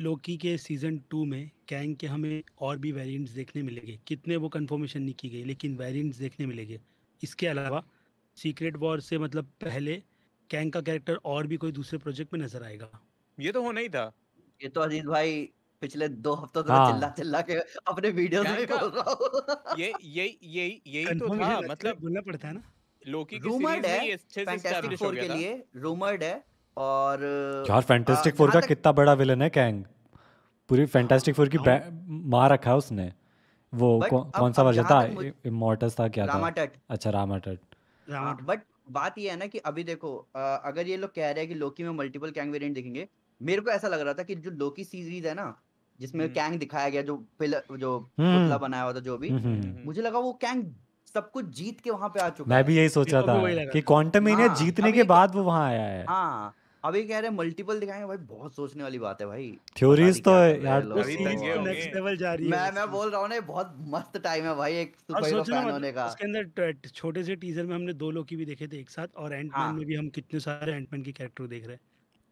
लोकी के season two में Kang के हमें और भी वेरिएंट्स देखने मिलेंगे कितने वो कंफर्मेशन नहीं की गई लेकिन वेरिएंट्स देखने मिलेंगे इसके अलावा सीक्रेट वॉर से मतलब पहले कैंग का कैरेक्टर और भी कोई दूसरे प्रोजेक्ट में नजर आएगा ये तो होना ही था ये तो अजीत भाई पिछले दो हफ्तों से तो हाँ। चिल्ला चिल्ला के अपने वीडियो में बोल रहा हूं ये ये ये यही तो था मतलब बोलना पड़ता है ना लोकी की सीरीज में अच्छे से स्टैब्लिश हो गया था रूमर्ड है और यार फैंटास्टिक हाँ, फोर का कितना बड़ा विलन है कैंग पूरी फैंटास्टिक फोर की हाँ। मार रखा है उसने वो कौन सा वर्जन था इमोर्टस था क्या था अच्छा रामाटट हाँ, बट बात ये है ना कि अभी देखो अगर ये लोग कह रहे हैं कि लोकी में मल्टीपल कैंग वेरिएंट दिखेंगे मेरे को ऐसा लग रहा था कि जो लोकी सीरीज है ना जिसमें कैंग हम्म। दिखाया गया जो पिलर जो हम्म। पुतला बनाया हुआ था जो भी हम्म, मुझे लगा वो कैंग सब कुछ जीत के वहां पे आ चुका मैं भी यही सोच रहा तो था कि क्वांटम मेनिया जीतने के बाद वो वहां आया है हां अभी कह रहे हैं मल्टीपल दिखाएंगे भाई बहुत सोचने वाली बात है भाई थ्योरीज तो है यार तो नेक्स्ट लेवल जा रही है मैं मैं बोल रहा हूं ना बहुत मस्त टाइम है भाई एक सुपर हीरो फैन होने का उसके अंदर छोटे से टीजर में हमने दो लोग की भी देखे थे एक साथ और एंटमैन हाँ। में भी हम कितने सारे एंटमैन के कैरेक्टर देख रहे हैं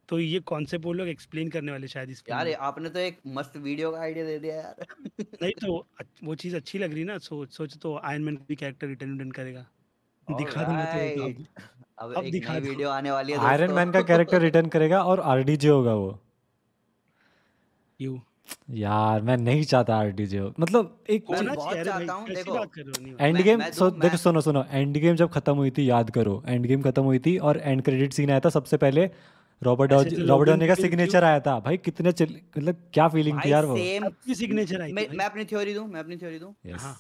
तो ये कॉन्सेप्ट वो लोग एक्सप्लेन करने वाले शायद इस यार आपने तो एक मस्त वीडियो का आइडिया दे दिया यार नहीं तो वो चीज अच्छी लग रही ना सोच सोच तो आयरन मैन भी कैरेक्टर रिटर्न करेगा दिखा दूंगा तो अब, अब एक नई वीडियो आने वाली है आयरन मैन का कैरेक्टर रिटर्न करेगा और आरडीजे होगा वो यू यार मैं नहीं चाहता आरडीजे हो मतलब एक मैं बहुत चाहता हूं देखो एंड गेम सो देखो सुनो सुनो एंड गेम जब खत्म हुई थी याद करो एंड गेम खत्म हुई थी और एंड क्रेडिट सीन आया था सबसे पहले रॉबर्ट रॉबर्ट डॉनी का सिग्नेचर आया था भाई कितने मतलब क्या फीलिंग थी यार वो सिग्नेचर आई मैं अपनी थ्योरी दूं मैं अपनी थ्योरी दूं हां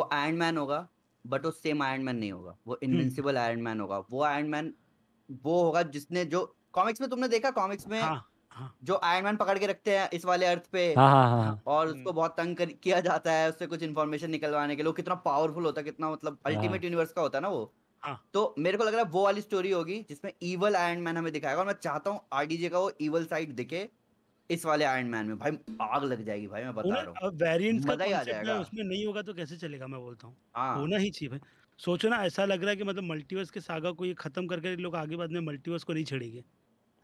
वो आयरन मैन होगा बट वो सेम आयरन मैन नहीं होगा वो हम्म। इनविंसिबल आयरन मैन होगा वो आयरन मैन वो होगा जिसने जो कॉमिक्स में तुमने देखा कॉमिक्स में हाँ, हाँ। जो आयरन मैन पकड़ के रखते हैं इस वाले अर्थ पे हाँ, हाँ और उसको हम्म। बहुत तंग कर, किया जाता है उससे कुछ इन्फॉर्मेशन निकलवाने के लिए कितना पावरफुल होता है कितना मतलब अल्टीमेट यूनिवर्स का होता है ना वो तो मेरे को लग रहा है वो वाली स्टोरी होगी जिसमें ईवल आयरन मैन हमें दिखाएगा और मैं चाहता हूँ आरडीजे का वो ईवल साइड दिखे इस वाले आयरन मैन में भाई आग लग जाएगी भाई मैं बता रहा हूँ वेरिएंट का ही आ जाएगा उसमें नहीं होगा तो कैसे चलेगा मैं बोलता हूँ हाँ। होना ही चाहिए भाई सोचो ना ऐसा लग रहा है कि मतलब मल्टीवर्स के सागा को ये खत्म करके लोग आगे बाद में मल्टीवर्स को नहीं छेड़ेंगे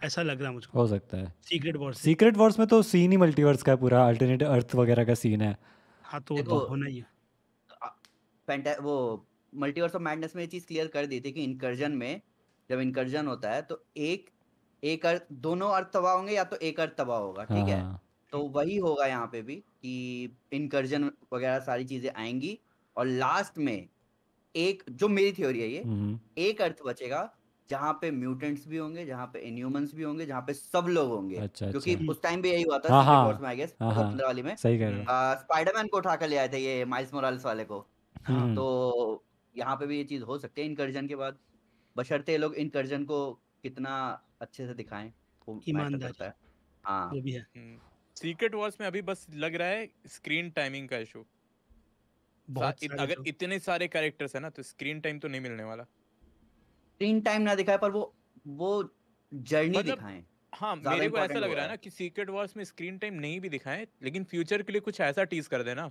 ऐसा लग रहा है मुझको हो सकता है सीक्रेट वॉर्स सीक्रेट वॉर्स में तो सीन ही मल्टीवर्स का पूरा अल्टरनेट अर्थ वगैरह का सीन है हाँ तो तो होना ही है वो मल्टीवर्स ऑफ मैडनेस में ये चीज क्लियर कर दी थी कि इनकर्जन में जब इनकर्जन होता है तो एक एक अर्थ दोनों अर्थ तबाह होंगे या तो एक अर्थ तबाह होगा ठीक है हाँ, हाँ। तो वही होगा यहाँ पे भी कि इनकर्जन वगैरह सारी चीजें आएंगी और लास्ट में एक जो मेरी थ्योरी है ये हम्म, हम्म। एक अर्थ बचेगा जहाँ पे म्यूटेंट्स भी होंगे जहाँ पे इन्यूमंस भी होंगे जहाँ पे सब लोग होंगे अच्छा, अच्छा। क्योंकि अच्छा। उस टाइम भी यही हुआ था हाँ, हाँ। में आई गेस पंद्रह वाली में सही कह रहे स्पाइडरमैन को उठा कर ले आए थे ये माइल्स मोराल्स वाले को हम्म, तो यहाँ पे भी ये चीज हो सकती है इनकर्जन के बाद बशर्ते लोग इनकर्जन को कितना अच्छे से दिखाएं वो ईमानदार है हाँ वो भी है सीक्रेट हम्म। वॉर्स में अभी बस लग रहा है स्क्रीन टाइमिंग का इशू बहुत अगर तो। इतने सारे कैरेक्टर्स है ना तो स्क्रीन टाइम तो नहीं मिलने वाला स्क्रीन टाइम ना दिखाए पर वो वो जर्नी मतलब, दिखाएं हाँ मेरे को ऐसा लग रहा है ना कि सीक्रेट वॉर्स में स्क्रीन टाइम नहीं भी दिखाएं लेकिन फ्यूचर के लिए कुछ ऐसा टीज कर देना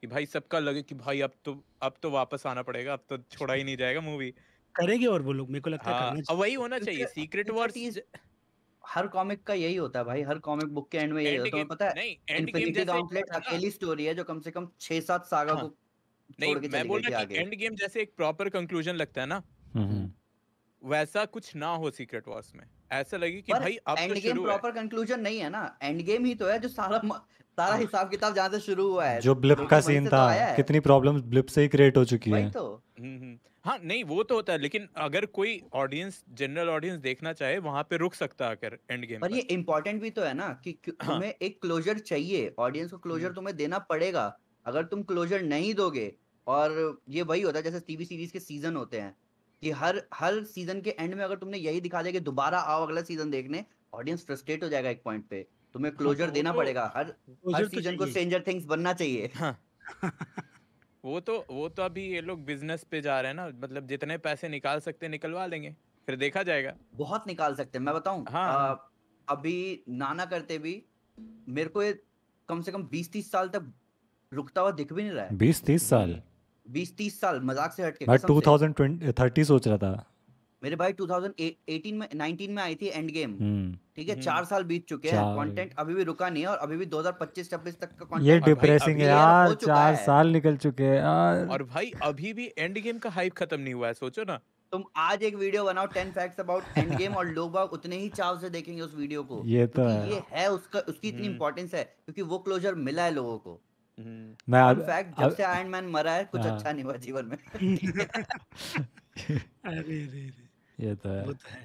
कि भाई सबका लगे कि भाई अब तो अब तो वापस आना पड़ेगा अब तो छोड़ा ही नहीं जाएगा मूवी करेंगे और वो लोग मेरे को लगता है करना हाँ, वही होना चाहिए सीक्रेट वॉर्स अच्छा हर कॉमिक का यही होता है भाई हर कॉमिक बुक के एंड में यही होता है पता है इन्फिनिटी गाउंटलेट हाँ। अकेली स्टोरी है जो कम से कम 6 7 सागा को नहीं मैं बोल रहा कि एंड गेम जैसे एक प्रॉपर कंक्लूजन लगता है ना वैसा कुछ ना हो सीक्रेट वॉर्स में ऐसा लगे कि भाई अब एंड गेम प्रॉपर कंक्लूजन नहीं है ना एंड गेम ही तो है जो सारा सारा हाँ। हिसाब किताब जहां से शुरू हुआ है जो ब्लिप का सीन था तो कितनी प्रॉब्लम्स ब्लिप से ही क्रिएट हो चुकी है तो हाँ नहीं वो तो होता है लेकिन अगर कोई ऑडियंस जनरल ऑडियंस देखना चाहे वहां पे रुक सकता है एंड गेम पर ये इम्पोर्टेंट भी तो है ना कि हाँ. तुम्हें एक क्लोजर चाहिए ऑडियंस को क्लोजर हम्म। तुम्हें देना पड़ेगा अगर तुम क्लोजर नहीं दोगे और ये वही होता है जैसे टीवी सीरीज के सीजन होते हैं कि हर हर सीजन के एंड में अगर तुमने यही दिखा दिया कि दोबारा आओ अगला सीजन देखने ऑडियंस फ्रस्ट्रेट हो जाएगा एक पॉइंट पे तुम्हें क्लोजर हाँ, तो देना तो पड़ेगा हर हर सीजन तो को स्ट्रेंजर थिंग्स बनना चाहिए हाँ। वो तो वो तो अभी ये लोग बिजनेस पे जा रहे हैं ना मतलब जितने पैसे निकाल सकते निकलवा लेंगे फिर देखा जाएगा बहुत निकाल सकते हैं मैं बताऊं हाँ आ, हाँ। अभी नाना करते भी मेरे को ये कम से कम बीस तीस साल तक रुकता हुआ दिख भी नहीं रहा है बीस तीस साल बीस तीस साल मजाक से हटके मैं टू थाउजेंड थर्टी सोच रहा था मेरे भाई 2018 में 19 में आई थी एंड गेम हम्म। ठीक है हम्म। चार साल बीत चुके हैं कंटेंट अभी भी रुका नहीं है और अभी भी 2025 हजार तक का ये डिप्रेसिंग है यार चार साल निकल चुके हैं यार और भाई अभी भी एंड गेम का हाइप खत्म नहीं हुआ है सोचो ना तुम आज एक वीडियो बनाओ ten facts about Endgame और लोग बाग उतने ही चाव से देखेंगे उस वीडियो को ये तो है ये है उसका उसकी इतनी इम्पोर्टेंस हम्म। है क्योंकि वो क्लोजर मिला है लोगों को मैं अब फैक्ट जब से आयरन मैन मरा है कुछ हाँ। अच्छा नहीं हुआ जीवन में अरे अरे Yeah, the, what the